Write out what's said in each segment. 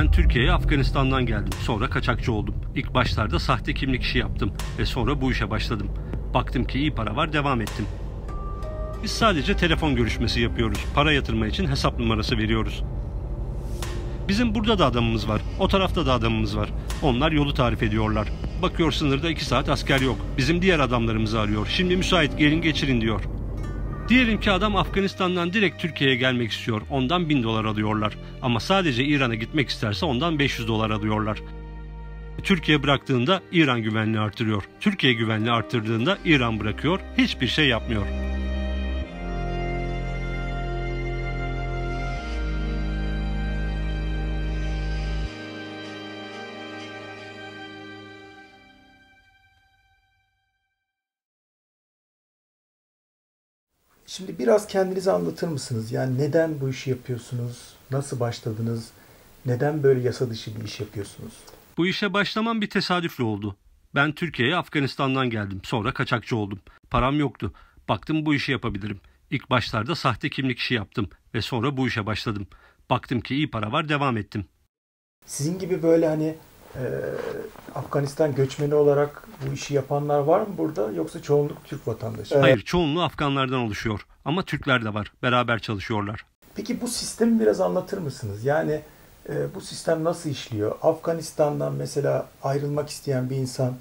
Ben Türkiye'ye Afganistan'dan geldim. Sonra kaçakçı oldum. İlk başlarda sahte kimlik işi yaptım ve sonra bu işe başladım. Baktım ki iyi para var devam ettim. Biz sadece telefon görüşmesi yapıyoruz. Para yatırma için hesap numarası veriyoruz. Bizim burada da adamımız var. O tarafta da adamımız var. Onlar yolu tarif ediyorlar. Bakıyor sınırda 2 saat asker yok. Bizim diğer adamlarımızı arıyor. Şimdi müsait gelin geçirin diyor. Diyelim ki adam Afganistan'dan direkt Türkiye'ye gelmek istiyor. Ondan 1000 dolar alıyorlar. Ama sadece İran'a gitmek isterse ondan 500 dolar alıyorlar. Türkiye bıraktığında İran güvenliği artırıyor. Türkiye güvenliği artırdığında İran bırakıyor, hiçbir şey yapmıyor. Şimdi biraz kendinizi anlatır mısınız? Yani neden bu işi yapıyorsunuz? Nasıl başladınız? Neden böyle yasa dışı bir iş yapıyorsunuz? Bu işe başlamam bir tesadüfle oldu. Ben Türkiye'ye Afganistan'dan geldim. Sonra kaçakçı oldum. Param yoktu. Baktım bu işi yapabilirim. İlk başlarda sahte kimlik işi yaptım ve sonra bu işe başladım. Baktım ki iyi para var devam ettim. Sizin gibi böyle hani e, Afganistan göçmeni olarak bu işi yapanlar var mı burada yoksa çoğunluk Türk vatandaşı? Hayır çoğunluğu Afganlardan oluşuyor. Ama Türkler de var. Beraber çalışıyorlar. Peki bu sistemi biraz anlatır mısınız? Yani e, bu sistem nasıl işliyor? Afganistan'dan mesela ayrılmak isteyen bir insan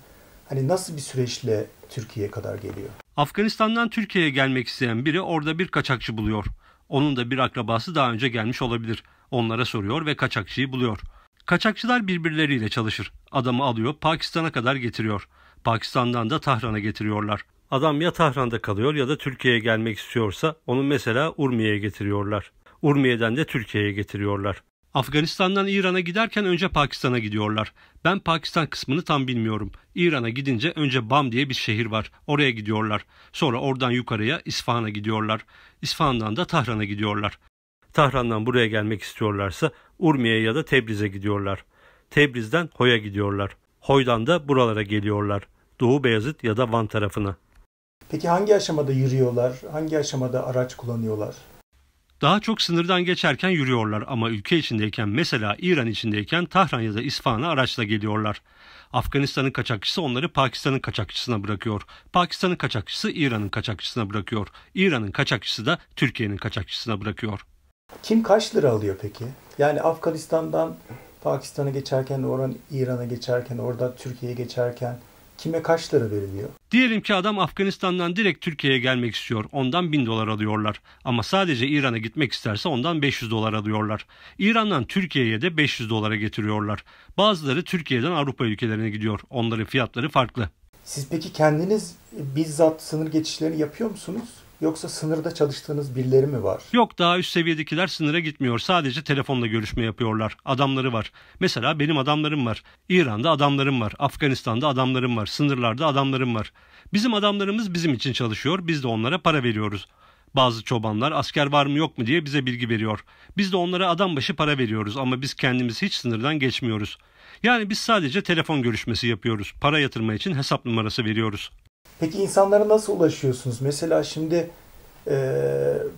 hani nasıl bir süreçle Türkiye'ye kadar geliyor? Afganistan'dan Türkiye'ye gelmek isteyen biri orada bir kaçakçı buluyor. Onun da bir akrabası daha önce gelmiş olabilir. Onlara soruyor ve kaçakçıyı buluyor. Kaçakçılar birbirleriyle çalışır. Adamı alıyor Pakistan'a kadar getiriyor. Pakistan'dan da Tahran'a getiriyorlar. Adam ya Tahran'da kalıyor ya da Türkiye'ye gelmek istiyorsa onu mesela Urmiye'ye getiriyorlar. Urmiye'den de Türkiye'ye getiriyorlar. Afganistan'dan İran'a giderken önce Pakistan'a gidiyorlar. Ben Pakistan kısmını tam bilmiyorum. İran'a gidince önce Bam diye bir şehir var. Oraya gidiyorlar. Sonra oradan yukarıya İsfahan'a gidiyorlar. İsfahan'dan da Tahran'a gidiyorlar. Tahran'dan buraya gelmek istiyorlarsa Urmiye ya da Tebriz'e gidiyorlar. Tebriz'den Hoy'a gidiyorlar. Hoy'dan da buralara geliyorlar. Doğu Beyazıt ya da Van tarafına. Peki hangi aşamada yürüyorlar? Hangi aşamada araç kullanıyorlar? Daha çok sınırdan geçerken yürüyorlar ama ülke içindeyken mesela İran içindeyken Tahran ya da İsfahan'a araçla geliyorlar. Afganistan'ın kaçakçısı onları Pakistan'ın kaçakçısına bırakıyor. Pakistan'ın kaçakçısı İran'ın kaçakçısına bırakıyor. İran'ın kaçakçısı da Türkiye'nin kaçakçısına bırakıyor. Kim kaç lira alıyor peki? Yani Afganistan'dan Pakistan'a geçerken, oradan İran'a geçerken, orada Türkiye'ye geçerken kime kaç lira veriliyor? Diyelim ki adam Afganistan'dan direkt Türkiye'ye gelmek istiyor. Ondan 1000 dolar alıyorlar. Ama sadece İran'a gitmek isterse ondan 500 dolar alıyorlar. İran'dan Türkiye'ye de 500 dolara getiriyorlar. Bazıları Türkiye'den Avrupa ülkelerine gidiyor. Onların fiyatları farklı. Siz peki kendiniz bizzat sınır geçişlerini yapıyor musunuz? Yoksa sınırda çalıştığınız birileri mi var? Yok daha üst seviyedekiler sınıra gitmiyor. Sadece telefonla görüşme yapıyorlar. Adamları var. Mesela benim adamlarım var. İran'da adamlarım var. Afganistan'da adamlarım var. Sınırlarda adamlarım var. Bizim adamlarımız bizim için çalışıyor. Biz de onlara para veriyoruz. Bazı çobanlar asker var mı yok mu diye bize bilgi veriyor. Biz de onlara adam başı para veriyoruz ama biz kendimiz hiç sınırdan geçmiyoruz. Yani biz sadece telefon görüşmesi yapıyoruz. Para yatırma için hesap numarası veriyoruz. Peki insanlara nasıl ulaşıyorsunuz? Mesela şimdi e,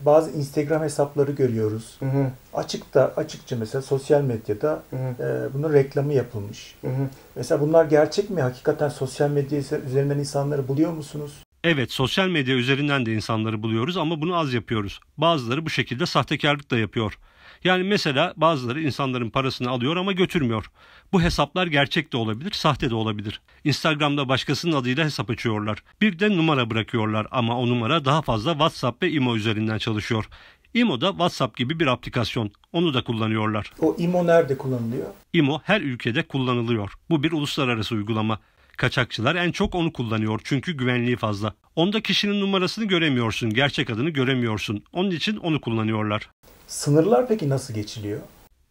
bazı Instagram hesapları görüyoruz. Hı hı. Açıkta, açıkça mesela sosyal medyada hı hı. E, bunun reklamı yapılmış. Hı hı. Mesela bunlar gerçek mi? Hakikaten sosyal medya üzerinden insanları buluyor musunuz? Evet sosyal medya üzerinden de insanları buluyoruz ama bunu az yapıyoruz. Bazıları bu şekilde sahtekarlık da yapıyor. Yani mesela bazıları insanların parasını alıyor ama götürmüyor. Bu hesaplar gerçek de olabilir, sahte de olabilir. Instagram'da başkasının adıyla hesap açıyorlar. Bir de numara bırakıyorlar ama o numara daha fazla WhatsApp ve Imo üzerinden çalışıyor. IMO da WhatsApp gibi bir aplikasyon. Onu da kullanıyorlar. O IMO nerede kullanılıyor? IMO her ülkede kullanılıyor. Bu bir uluslararası uygulama. Kaçakçılar en çok onu kullanıyor çünkü güvenliği fazla. Onda kişinin numarasını göremiyorsun, gerçek adını göremiyorsun. Onun için onu kullanıyorlar. Sınırlar peki nasıl geçiliyor?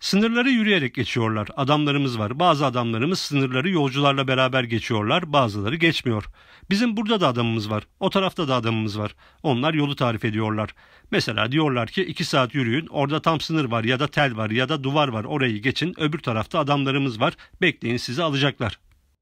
Sınırları yürüyerek geçiyorlar. Adamlarımız var. Bazı adamlarımız sınırları yolcularla beraber geçiyorlar. Bazıları geçmiyor. Bizim burada da adamımız var. O tarafta da adamımız var. Onlar yolu tarif ediyorlar. Mesela diyorlar ki iki saat yürüyün. Orada tam sınır var ya da tel var ya da duvar var. Orayı geçin. Öbür tarafta adamlarımız var. Bekleyin sizi alacaklar.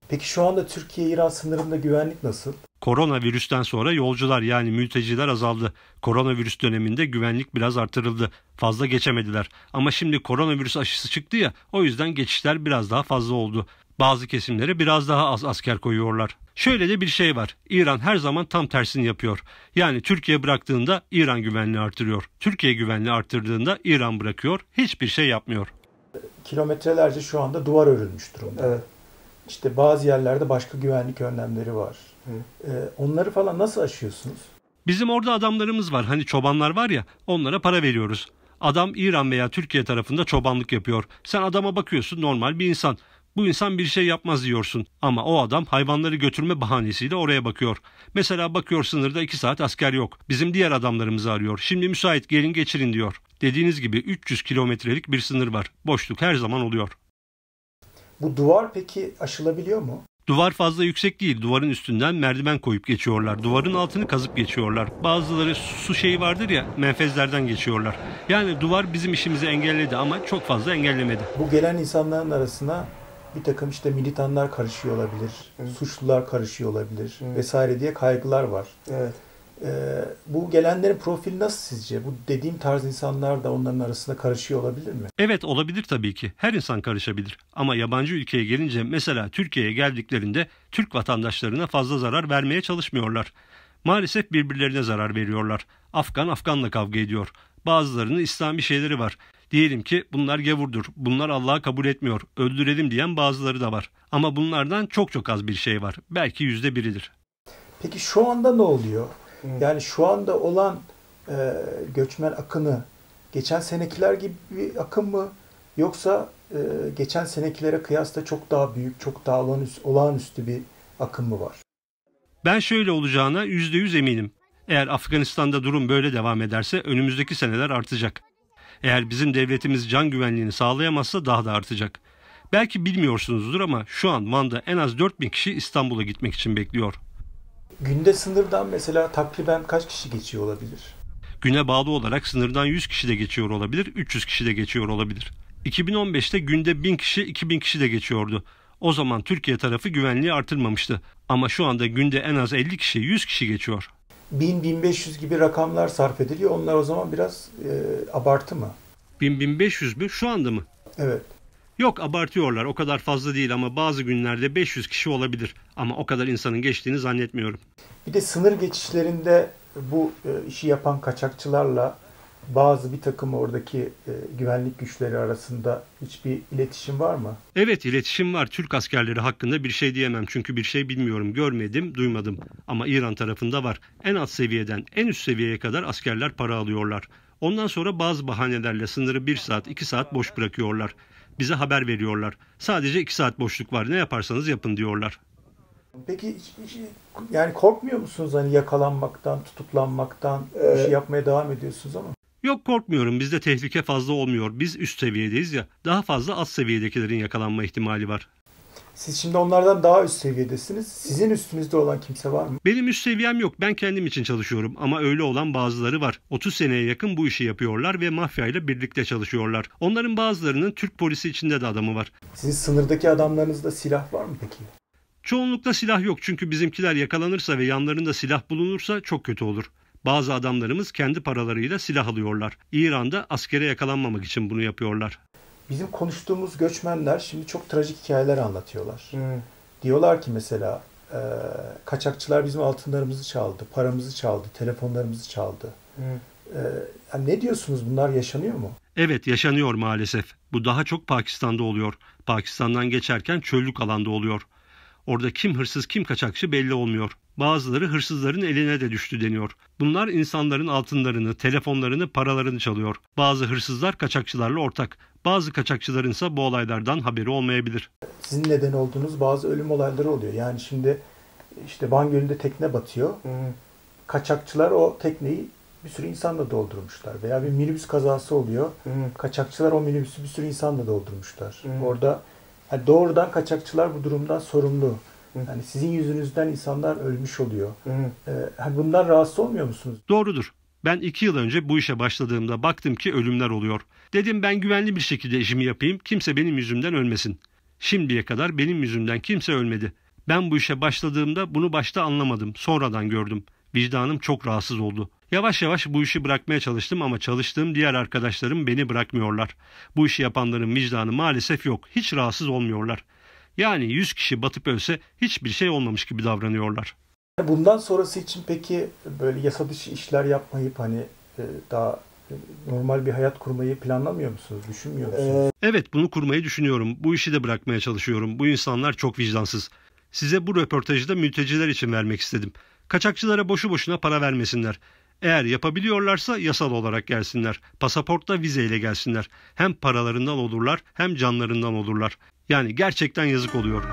Peki şu anda Türkiye-İran sınırında güvenlik nasıl? koronavirüsten sonra yolcular yani mülteciler azaldı. Koronavirüs döneminde güvenlik biraz artırıldı. Fazla geçemediler. Ama şimdi koronavirüs aşısı çıktı ya o yüzden geçişler biraz daha fazla oldu. Bazı kesimlere biraz daha az asker koyuyorlar. Şöyle de bir şey var. İran her zaman tam tersini yapıyor. Yani Türkiye bıraktığında İran güvenliği artırıyor. Türkiye güvenliği arttırdığında İran bırakıyor. Hiçbir şey yapmıyor. Kilometrelerce şu anda duvar örülmüş durumda. Evet. İşte bazı yerlerde başka güvenlik önlemleri var. E, onları falan nasıl aşıyorsunuz? Bizim orada adamlarımız var. Hani çobanlar var ya onlara para veriyoruz. Adam İran veya Türkiye tarafında çobanlık yapıyor. Sen adama bakıyorsun normal bir insan. Bu insan bir şey yapmaz diyorsun ama o adam hayvanları götürme bahanesiyle oraya bakıyor. Mesela bakıyor sınırda 2 saat asker yok. Bizim diğer adamlarımızı arıyor. Şimdi müsait gelin geçirin diyor. Dediğiniz gibi 300 kilometrelik bir sınır var. Boşluk her zaman oluyor. Bu duvar peki aşılabiliyor mu? Duvar fazla yüksek değil. Duvarın üstünden merdiven koyup geçiyorlar. Duvarın altını kazıp geçiyorlar. Bazıları su şeyi vardır ya menfezlerden geçiyorlar. Yani duvar bizim işimizi engelledi ama çok fazla engellemedi. Bu gelen insanların arasına bir takım işte militanlar karışıyor olabilir, evet. suçlular karışıyor olabilir evet. vesaire diye kaygılar var. Evet. Ee, bu gelenlerin profili nasıl sizce? Bu dediğim tarz insanlar da onların arasında karışıyor olabilir mi? Evet olabilir tabii ki. Her insan karışabilir. Ama yabancı ülkeye gelince mesela Türkiye'ye geldiklerinde Türk vatandaşlarına fazla zarar vermeye çalışmıyorlar. Maalesef birbirlerine zarar veriyorlar. Afgan Afganla kavga ediyor. Bazılarının İslami şeyleri var. Diyelim ki bunlar gevurdur. bunlar Allah'ı kabul etmiyor, öldürelim diyen bazıları da var. Ama bunlardan çok çok az bir şey var. Belki yüzde biridir. Peki şu anda ne oluyor? Yani şu anda olan e, göçmen akını geçen senekiler gibi bir akım mı yoksa e, geçen senekilere kıyasla çok daha büyük, çok daha olağanüstü, olağanüstü bir akım mı var? Ben şöyle olacağına %100 eminim. Eğer Afganistan'da durum böyle devam ederse önümüzdeki seneler artacak. Eğer bizim devletimiz can güvenliğini sağlayamazsa daha da artacak. Belki bilmiyorsunuzdur ama şu an Van'da en az 4000 kişi İstanbul'a gitmek için bekliyor. Günde sınırdan mesela takriben kaç kişi geçiyor olabilir? Güne bağlı olarak sınırdan 100 kişi de geçiyor olabilir, 300 kişi de geçiyor olabilir. 2015'te günde 1000 kişi, 2000 kişi de geçiyordu. O zaman Türkiye tarafı güvenliği artırmamıştı. Ama şu anda günde en az 50 kişi, 100 kişi geçiyor. 1000-1500 gibi rakamlar sarf ediliyor. Onlar o zaman biraz e, abartı mı? 1000-1500 mü? Şu anda mı? Evet. Yok abartıyorlar o kadar fazla değil ama bazı günlerde 500 kişi olabilir. Ama o kadar insanın geçtiğini zannetmiyorum. Bir de sınır geçişlerinde bu e, işi yapan kaçakçılarla bazı bir takım oradaki e, güvenlik güçleri arasında hiçbir iletişim var mı? Evet iletişim var. Türk askerleri hakkında bir şey diyemem çünkü bir şey bilmiyorum. Görmedim, duymadım. Ama İran tarafında var. En alt seviyeden en üst seviyeye kadar askerler para alıyorlar. Ondan sonra bazı bahanelerle sınırı 1 saat 2 saat boş bırakıyorlar. Bize haber veriyorlar. Sadece 2 saat boşluk var ne yaparsanız yapın diyorlar. Peki yani korkmuyor musunuz hani yakalanmaktan, tutuklanmaktan, şey ee, şey yapmaya devam ediyorsunuz ama? Yok korkmuyorum bizde tehlike fazla olmuyor. Biz üst seviyedeyiz ya daha fazla alt seviyedekilerin yakalanma ihtimali var. Siz şimdi onlardan daha üst seviyedesiniz. Sizin üstünüzde olan kimse var mı? Benim üst seviyem yok. Ben kendim için çalışıyorum ama öyle olan bazıları var. 30 seneye yakın bu işi yapıyorlar ve mafyayla birlikte çalışıyorlar. Onların bazılarının Türk polisi içinde de adamı var. Sizin sınırdaki adamlarınızda silah var mı peki? Çoğunlukla silah yok çünkü bizimkiler yakalanırsa ve yanlarında silah bulunursa çok kötü olur. Bazı adamlarımız kendi paralarıyla silah alıyorlar. İran'da askere yakalanmamak için bunu yapıyorlar bizim konuştuğumuz göçmenler şimdi çok trajik hikayeler anlatıyorlar. Hmm. Diyorlar ki mesela e, kaçakçılar bizim altınlarımızı çaldı, paramızı çaldı, telefonlarımızı çaldı. Hmm. E, yani ne diyorsunuz bunlar yaşanıyor mu? Evet yaşanıyor maalesef. Bu daha çok Pakistan'da oluyor. Pakistan'dan geçerken çöllük alanda oluyor. Orada kim hırsız kim kaçakçı belli olmuyor. Bazıları hırsızların eline de düştü deniyor. Bunlar insanların altınlarını, telefonlarını, paralarını çalıyor. Bazı hırsızlar kaçakçılarla ortak. Bazı kaçakçıların ise bu olaylardan haberi olmayabilir. Sizin neden olduğunuz bazı ölüm olayları oluyor. Yani şimdi işte Van Gölü'nde tekne batıyor. Hmm. Kaçakçılar o tekneyi bir sürü insanla doldurmuşlar. Veya bir minibüs kazası oluyor. Hmm. Kaçakçılar o minibüsü bir sürü insanla doldurmuşlar. Hmm. Orada yani doğrudan kaçakçılar bu durumdan sorumlu. Yani sizin yüzünüzden insanlar ölmüş oluyor. Ee, hani bundan rahatsız olmuyor musunuz? Doğrudur. Ben iki yıl önce bu işe başladığımda baktım ki ölümler oluyor. Dedim ben güvenli bir şekilde işimi yapayım, kimse benim yüzümden ölmesin. Şimdiye kadar benim yüzümden kimse ölmedi. Ben bu işe başladığımda bunu başta anlamadım, sonradan gördüm. Vicdanım çok rahatsız oldu. Yavaş yavaş bu işi bırakmaya çalıştım ama çalıştığım diğer arkadaşlarım beni bırakmıyorlar. Bu işi yapanların vicdanı maalesef yok, hiç rahatsız olmuyorlar. Yani 100 kişi batıp ölse hiçbir şey olmamış gibi davranıyorlar. Bundan sonrası için peki böyle yasa dışı işler yapmayıp hani e, daha normal bir hayat kurmayı planlamıyor musunuz? Düşünmüyor musunuz? Ee, evet bunu kurmayı düşünüyorum. Bu işi de bırakmaya çalışıyorum. Bu insanlar çok vicdansız. Size bu röportajı da mülteciler için vermek istedim. Kaçakçılara boşu boşuna para vermesinler. Eğer yapabiliyorlarsa yasal olarak gelsinler. Pasaportla vizeyle gelsinler. Hem paralarından olurlar hem canlarından olurlar. Yani gerçekten yazık oluyor.